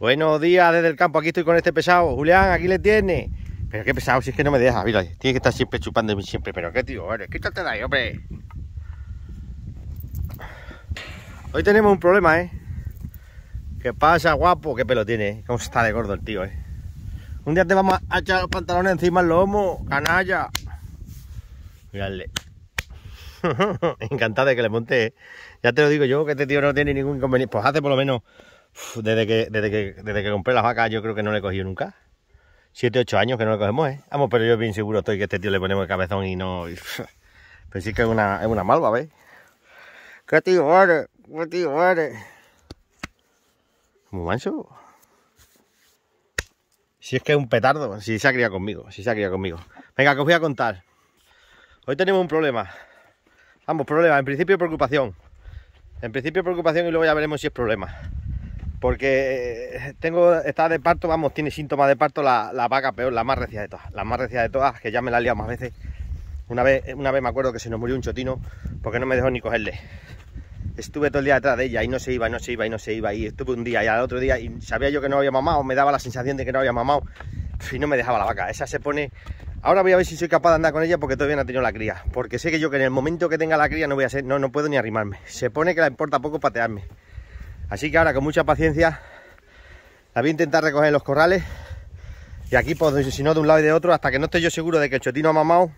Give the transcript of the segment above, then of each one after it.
Buenos días desde el campo, aquí estoy con este pesado. Julián, aquí le tiene. Pero qué pesado, si es que no me deja, mira, tiene que estar siempre chupando de mí siempre. Pero qué tío, bueno, quítate de ahí, hombre. Hoy tenemos un problema, ¿eh? ¿Qué pasa, guapo? ¿Qué pelo tiene? ¿eh? ¿Cómo está de gordo el tío, eh? Un día te vamos a echar los pantalones encima al lomo, canalla. Miradle. Encantado de que le monte, ¿eh? Ya te lo digo yo, que este tío no tiene ningún inconveniente. Pues hace por lo menos desde que, desde desde que compré las vacas yo creo que no le he cogido nunca. 7, 8 años que no le cogemos, ¿eh? Vamos, pero yo bien seguro estoy que a este tío le ponemos el cabezón y no... Pero sí que es una, es una malva, ¿ves? ¡Qué tío ¡Qué tío Muy manso. Si es que es un petardo, si se ha criado conmigo, si se ha criado conmigo. Venga, que os voy a contar. Hoy tenemos un problema. Vamos, problema. En principio preocupación. En principio preocupación y luego ya veremos si es problema porque eh, tengo, está de parto, vamos, tiene síntomas de parto la, vaca peor, la más recia de todas, la más recia de todas, que ya me la he liado más veces. Una vez, una vez me acuerdo que se nos murió un chotino porque no me dejó ni cogerle. Estuve todo el día detrás de ella y no se iba, y no se iba, y no se iba, y estuve un día y al otro día y sabía yo que no había mamado, me daba la sensación de que no había mamado y no me dejaba la vaca. Esa se pone... Ahora voy a ver si soy capaz de andar con ella porque todavía no ha tenido la cría, porque sé que yo que en el momento que tenga la cría no voy a ser, no, no puedo ni arrimarme. Se pone que la importa poco patearme. Así que ahora con mucha paciencia la voy a intentar recoger los corrales. Y aquí, puedo, si no de un lado y de otro, hasta que no esté yo seguro de que el chotino ha mamado,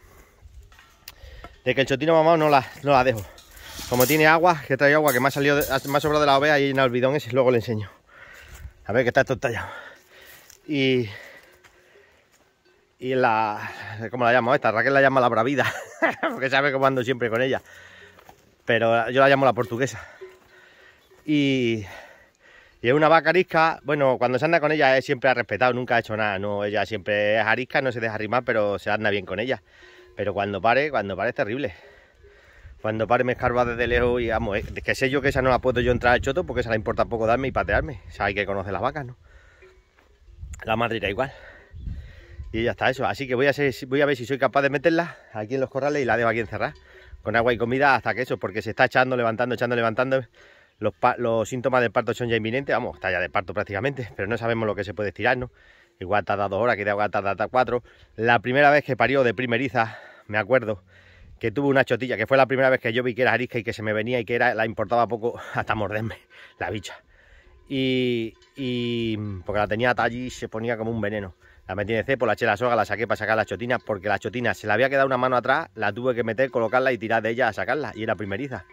de que el chotino ha mamado, no la, no la dejo. Como tiene agua, que trae agua que me ha, salido, sobrado de la ovea y en el bidón ese, luego le enseño. A ver que está esto tallado. Y. Y la. ¿Cómo la llamo esta? Raquel la llama la bravida. porque sabe cómo ando siempre con ella. Pero yo la llamo la portuguesa. Y, es una vaca arisca, bueno, cuando se anda con ella siempre ha respetado, nunca ha hecho nada, ella siempre es arisca, no se deja arrimar, pero se anda bien con ella. Pero cuando pare, cuando pare es terrible. Cuando pare me escarba desde lejos y vamos, eh, que sé yo que esa no la puedo yo entrar al choto porque esa la importa poco darme y patearme. O sea, hay que conocer las vacas, ¿no? La madre igual. Y ya está eso. Así que voy a, voy a ver si soy capaz de meterla aquí en los corrales y la dejo aquí encerrar Con agua y comida hasta que eso, porque se está echando, levantando, echando, levantando los, síntomas del parto son ya inminentes, vamos, está ya de parto prácticamente, pero no sabemos lo que se puede estirar, ¿no? Igual tarda dos horas, que agua tarda cuatro. La primera vez que parió de primeriza, me acuerdo, que tuve una chotilla, que fue la primera vez que yo vi que era arisca y que se me venía y que era, la importaba poco hasta morderme la bicha. Y, porque la tenía hasta allí y se ponía como un veneno. La metí en el cepo, la eché la soga, la saqué para sacar las chotinas, porque la chotina se la había quedado una mano atrás, la tuve que meter, colocarla y tirar de ella a sacarla, y era primeriza.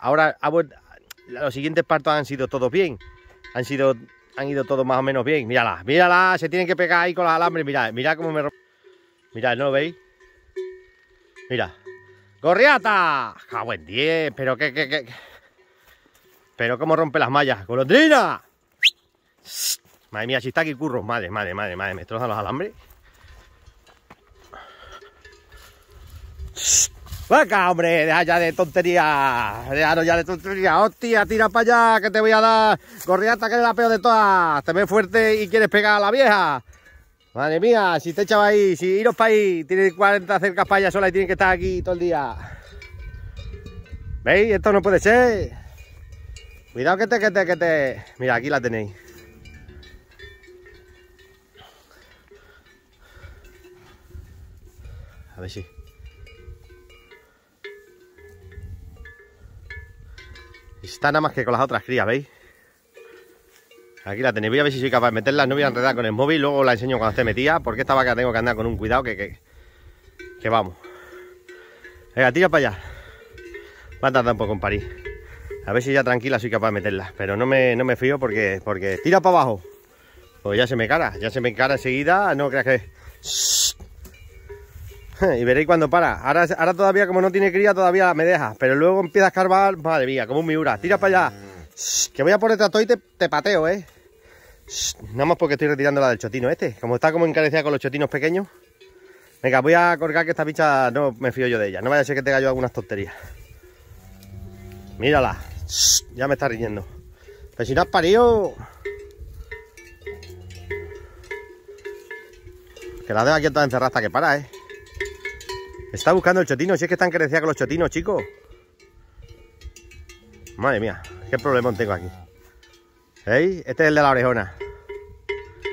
Ahora ha, los siguientes partos han sido todos bien. Han sido han ido todos más o menos bien. Mírala, mírala, se tienen que pegar ahí con los alambres. Mirad, mirad cómo me rompe. Mirad, ¿no lo veis? Mira. ¡Gorriata! ja, buen 10! Pero qué, qué, qué. Pero cómo rompe las mallas. ¡Golondrina! Madre mía, si está aquí curro Madre, madre, madre, madre. Me trozan los alambres. Venga, hombre, deja ya de tontería. Deja ya de tontería. Hostia, tira para allá que te voy a dar. hasta que eres la peor de todas. Te ves fuerte y quieres pegar a la vieja. Madre mía, si te echaba ahí, si iros para ahí, tienes 40 cercas para allá sola y tienes que estar aquí todo el día. ¿Veis? Esto no puede ser. Cuidado que te, que te, que te. Mira, aquí la tenéis. A ver si. Está nada más que con las otras crías, ¿veis? Aquí la tenéis, voy a ver si soy capaz de meterla, no voy a enredar con el móvil, luego la enseño cuando esté metida, porque esta vaca tengo que andar con un cuidado que, que, vamos. Venga, tira para allá. Va a tardar un poco en parir. A ver si ya tranquila soy capaz de meterla. Pero no me, no me fío porque, porque... ¡Tira para abajo! Pues ya se me cara. Ya se me cara enseguida. No creas que... y veréis cuando para. Ahora, ahora todavía, como no tiene cría, todavía me deja. Pero luego empieza a escarbar, madre mía, como un miura. Tira para allá. que voy a ponerte a y te, pateo, ¿eh? nada más porque estoy retirando La del chotino este. Como está como encarecida con los chotinos pequeños. Venga, voy a colgar que esta bicha no me fío yo de ella. No vaya a ser que tenga yo algunas tonterías. Mírala. ya me está riñendo. Pero si no has parido... Que la dejo aquí toda encerrada hasta que para, ¿eh? Está buscando el chotino, si es que están crecidas con los chotinos, chicos. Madre mía, qué problema tengo aquí. ¿Veis? Este es el de la orejona.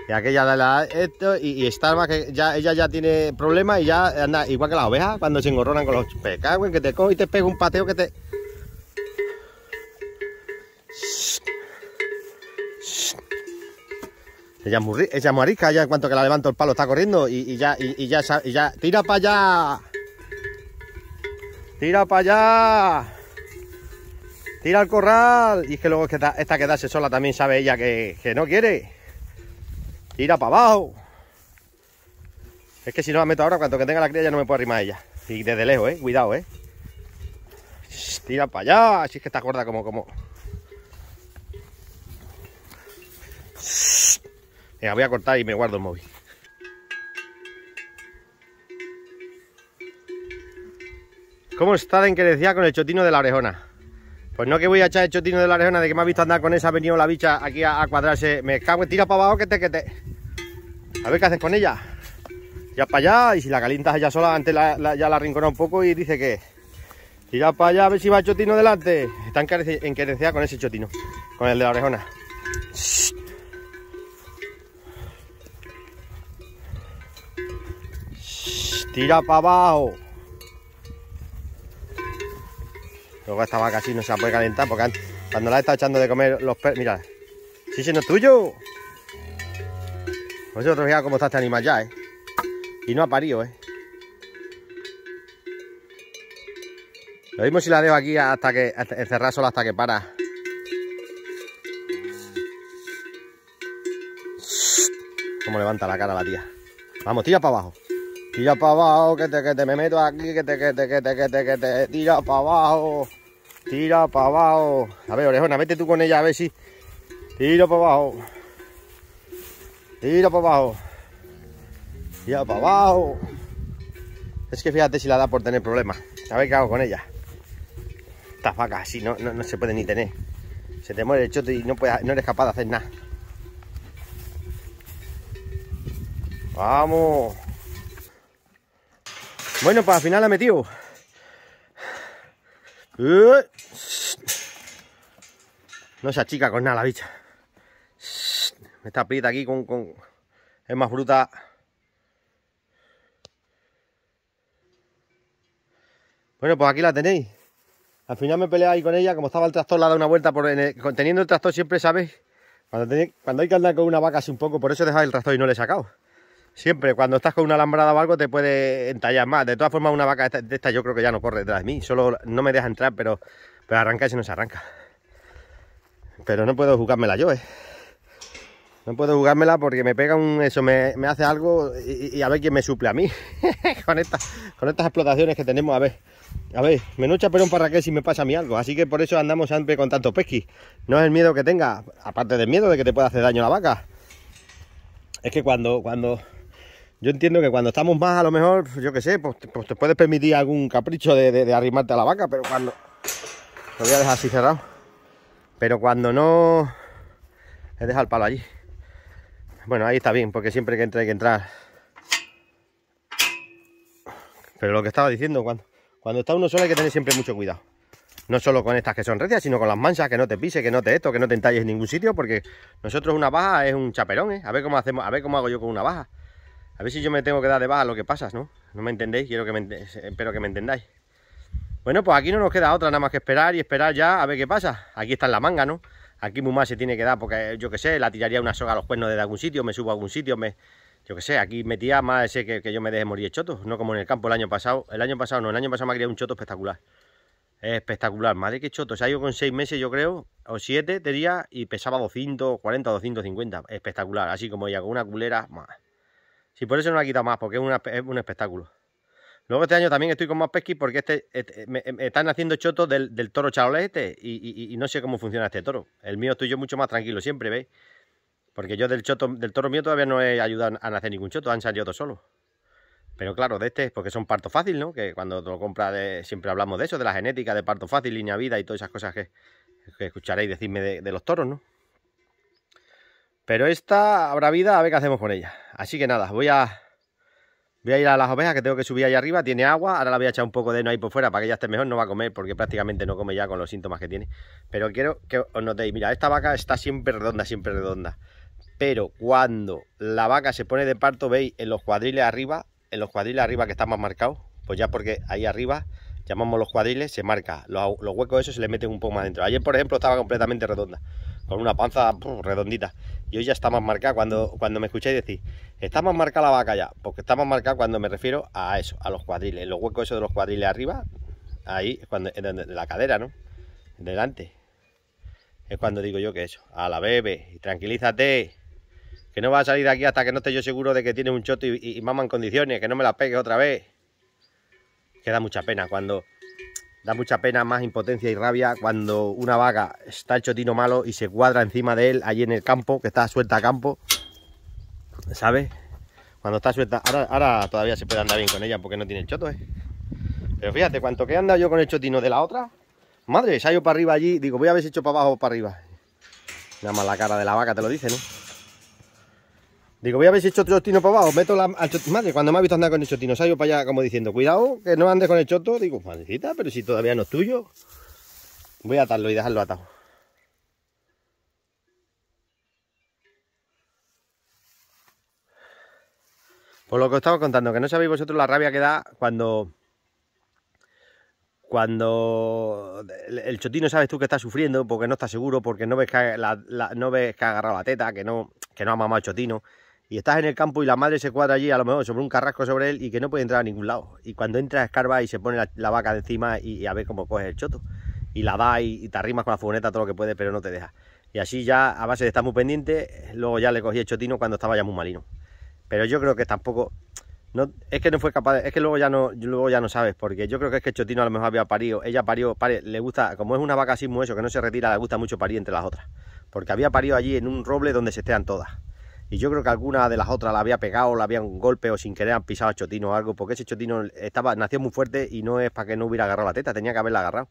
Y aquella de la... Esto, y, y está que... Ya, ella ya tiene problemas y ya anda igual que la ovejas cuando se engorronan con los pecados, que te cojo y te pego un pateo que te... Ella es, muy, ella ya en cuanto que la levanto el palo está corriendo y, ya, ya tira para allá Tira para allá. Tira al corral. Y es que luego esta, esta quedarse sola también sabe ella que, no quiere. Tira para abajo. Es que si no la meto ahora, cuando que tenga la cría ya no me puedo arrimar a ella. Y desde lejos, eh. Cuidado, eh. Tira para allá. así es que está gorda como... como... Venga, voy a cortar y me guardo el móvil. ¿Cómo está de decía con el chotino de la orejona? Pues no que voy a echar el chotino de la orejona de que me ha visto andar con esa, ha venido la bicha aquí a, cuadrarse. Me cago, tira para abajo que te, que te... A ver qué haces con ella. Ya para allá, y si la calientas allá sola, antes ya la rinconó un poco y dice que... Tira para allá a ver si va el chotino delante. Está enquerencia con ese chotino, con el de la orejona. tira para abajo. Luego esta vaca así no se la puede calentar porque cuando la está echando de comer los perros... Mira, sí, sí, no es tuyo. Vosotros ya cómo está este animal ya, ¿eh? Y no ha parido, ¿eh? Lo mismo si la dejo aquí hasta que encerrar solo hasta que para. Cómo levanta la cara la tía. Vamos, tira para abajo. Tira para abajo, que te, que te me meto aquí, que te, que te, que te, que te, que te, tira para abajo, tira para abajo. A ver, orejona, vete tú con ella a ver si. Tira para abajo, tira para abajo, tira para abajo. Es que fíjate si la da por tener problemas. A ver qué hago con ella. Estas vacas así no, no, no se puede ni tener. Se te muere el chote y no, puedes, no eres capaz de hacer nada. ¡Vamos! Bueno, pues al final la metido. No se achica con nada la bicha. Esta pita aquí con, Es más bruta. Bueno, pues aquí la tenéis. Al final me peleé ahí con ella, como estaba el tractor, la dado una vuelta. Por el, teniendo el tractor siempre, ¿sabéis? Cuando, hay que andar con una vaca así un poco, por eso dejáis el tractor y no le he sacado. Siempre, cuando estás con una alambrada o algo, te puede entallar más. De todas formas, una vaca de esta yo creo que ya no corre detrás de mí. Solo no me deja entrar, pero, pero arranca y si no se arranca. Pero no puedo jugármela yo, ¿eh? No puedo jugármela porque me pega un... Eso, me, hace algo y, a ver quién me suple a mí. con, estas explotaciones que tenemos, a ver. A ver, me menucha pero un qué si me pasa a mí algo. Así que por eso andamos siempre con tanto pesquis. No es el miedo que tenga, aparte del miedo de que te pueda hacer daño la vaca. Es que cuando, cuando, yo entiendo que cuando estamos más, a lo mejor, yo qué sé, pues, pues te puedes permitir algún capricho de, arrimarte a la vaca, pero cuando... Lo voy a dejar así cerrado. Pero cuando no... He dejado el palo allí. Bueno, ahí está bien, porque siempre que entra hay que entrar. Pero lo que estaba diciendo, cuando, cuando está uno solo hay que tener siempre mucho cuidado. No solo con estas que son recias, sino con las manchas, que no te pise, que no te esto, que no te entalles en ningún sitio, porque nosotros una baja es un chaperón, ¿eh? A ver cómo hacemos, a ver cómo hago yo con una baja. A ver si yo me tengo que dar de baja lo que pasa, ¿no? No me entendéis, quiero que me espero que me entendáis. Bueno, pues aquí no nos queda otra nada más que esperar y esperar ya a ver qué pasa. Aquí está en la manga, ¿no? Aquí muy más se tiene que dar porque, yo qué sé, la tiraría una soga a los cuernos desde algún sitio, me subo a algún sitio, me... Yo qué sé, aquí metía más ese que, que yo me deje morir choto, no como en el campo el año pasado. El año pasado no, el año pasado me ha criado un choto espectacular. Espectacular, madre que choto. Se ha ido con seis meses, yo creo, o siete tenía y pesaba 240 o 250. Espectacular, así como ella, con una culera. más Sí, por eso no la he quitado más, porque es, un espectáculo. Luego este año también estoy con más pesquis porque este, este eh, me, están haciendo chotos del, toro charolés este, y, no sé cómo funciona este toro. El mío estoy yo mucho más tranquilo siempre, ¿veis? Porque yo del choto, del toro mío todavía no he ayudado a nacer ningún choto, han salido todos solos. Pero claro, de este, porque son parto fácil, ¿no? Que cuando lo compras siempre hablamos de eso, de la genética, de parto fácil, línea vida y todas esas cosas que, escucharéis decirme de los toros, ¿no? Pero esta habrá vida, a ver qué hacemos con ella. Así que nada, voy a voy a ir a las ovejas que tengo que subir ahí arriba. Tiene agua, ahora la voy a echar un poco de heno ahí por fuera para que ella esté mejor. No va a comer porque prácticamente no come ya con los síntomas que tiene. Pero quiero que os notéis, mira, esta vaca está siempre redonda, siempre redonda. Pero cuando la vaca se pone de parto, veis en los cuadriles arriba, en los cuadriles arriba que están más marcados, pues ya porque ahí arriba llamamos los cuadriles, se marca. Los, huecos esos se le meten un poco más dentro. Ayer, por ejemplo, estaba completamente redonda, con una panza redondita y hoy ya está más marcada. Cuando, cuando me escucháis decir, está más marcada la vaca ya, porque está más marcada cuando me refiero a eso, a los cuadriles, los huecos esos de los cuadriles arriba, ahí, cuando, de, la cadera, ¿no? Delante. Es cuando digo yo que eso, a la bebe, y tranquilízate, que no va a salir de aquí hasta que no esté yo seguro de que tiene un choto y, mamá en condiciones, que no me la pegue otra vez. Queda mucha pena cuando Da mucha pena, más impotencia y rabia cuando una vaca está el chotino malo y se cuadra encima de él allí en el campo, que está suelta a campo. ¿Sabes? Cuando está suelta... Ahora, ahora todavía se puede andar bien con ella porque no tiene el choto, ¿eh? Pero fíjate, cuanto que anda yo con el chotino de la otra... Madre, se ha ido para arriba allí. Digo, voy a ver hecho para abajo o para arriba. Nada más la cara de la vaca te lo dice, ¿no? Digo, voy a ver si he hecho chotino para abajo. Meto la. Madre, cuando me ha visto andar con el chotino, salgo para allá como diciendo, cuidado, que no andes con el choto. Digo, madrecita, pero si todavía no es tuyo. Voy a atarlo y dejarlo atado. Por lo que os estaba contando, que no sabéis vosotros la rabia que da cuando. Cuando el chotino sabes tú que está sufriendo porque no está seguro, porque no ves que, no ves que ha agarrado la teta, que no, que no ha mamado el chotino y estás en el campo y la madre se cuadra allí, a lo mejor sobre un carrasco sobre él y que no puede entrar a ningún lado. Y cuando entra escarba y se pone la, vaca de encima y, a ver cómo coges el choto. Y la da y, te arrimas con la furgoneta todo lo que puede pero no te deja. Y así ya a base de estar muy pendiente, luego ya le cogí el chotino cuando estaba ya muy malino. Pero yo creo que tampoco... No, es que no fue capaz, es que luego ya no luego ya no sabes, porque yo creo que es que el Chotino a lo mejor había parido, ella parió, le gusta, como es una vaca así muy eso, que no se retira, le gusta mucho parir entre las otras, porque había parido allí en un roble donde se estean todas y yo creo que alguna de las otras la había pegado, la habían golpe o sin querer han pisado a Chotino o algo, porque ese Chotino estaba, nació muy fuerte y no es para que no hubiera agarrado la teta, tenía que haberla agarrado.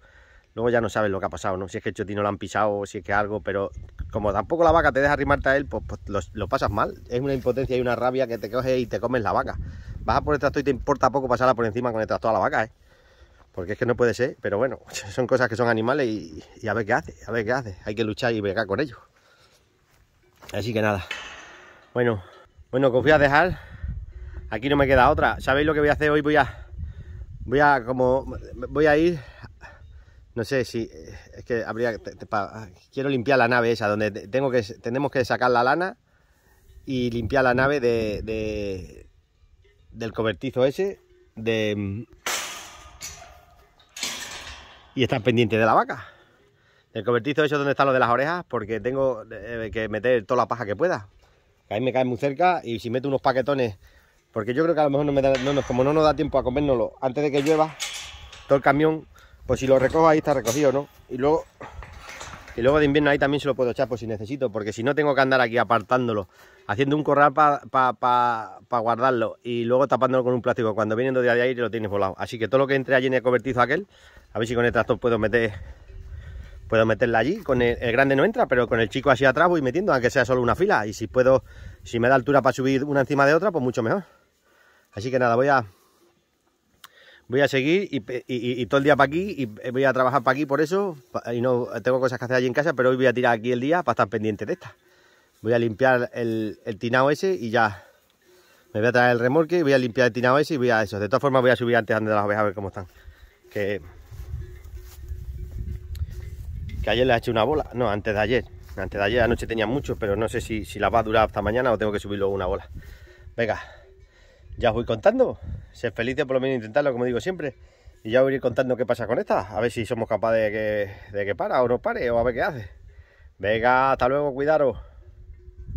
Luego ya no sabes lo que ha pasado, ¿no? Si es que el Chotino la han pisado, si es que algo, pero como tampoco la vaca te deja arrimarte a él, pues, pues lo, pasas mal. Es una impotencia y una rabia que te coge y te comes la vaca. Vas por el tractor y te importa poco pasarla por encima con el tractor a la vaca, ¿eh? Porque es que no puede ser, pero bueno, son cosas que son animales y, y a ver qué hace, a ver qué hace. Hay que luchar y pegar con ellos. Así que nada. Bueno, bueno, que os voy a dejar. Aquí no me queda otra. ¿Sabéis lo que voy a hacer hoy? Voy a... Voy a como... Voy a ir... No sé si... Es que habría... quiero limpiar la nave esa, donde tengo que, tenemos que sacar la lana y limpiar la nave de, del cobertizo ese de y estar pendiente de la vaca del cobertizo ese donde están los de las orejas porque tengo eh, que meter toda la paja que pueda ahí me cae muy cerca y si meto unos paquetones, porque yo creo que a lo mejor no, me como no nos da tiempo a comérnoslo antes de que llueva, todo el camión, pues si lo recojo ahí está recogido, ¿no? Y luego, y luego de invierno ahí también se lo puedo echar por si necesito, porque si no tengo que andar aquí apartándolo, haciendo un corral para guardarlo y luego tapándolo con un plástico, cuando vienen de aire lo tienes volado. Así que todo lo que entre allí en el cobertizo aquel, a ver si con el tractor puedo meter puedo meterla allí, con el, grande no entra, pero con el chico así atrás voy metiendo, aunque sea solo una fila, y si puedo, si me da altura para subir una encima de otra, pues mucho mejor. Así que nada, voy a voy a seguir y, todo el día para aquí, y voy a trabajar para aquí por eso, y no tengo cosas que hacer allí en casa, pero hoy voy a tirar aquí el día para estar pendiente de esta. Voy a limpiar el, tinao ese y ya me voy a traer el remolque, y voy a limpiar el tinao ese y voy a eso. De todas formas voy a subir antes, antes de las ovejas a ver cómo están. Que que ayer le ha hecho una bola, no, antes de ayer, antes de ayer anoche tenía mucho, pero no sé si, si la va a durar hasta mañana o tengo que subirlo una bola. Venga, ya os voy contando, ser felices por lo menos intentarlo, como digo siempre, y ya os voy ir contando qué pasa con esta, a ver si somos capaces de que, de que para o no pare, o a ver qué hace. Venga, hasta luego, cuidaros.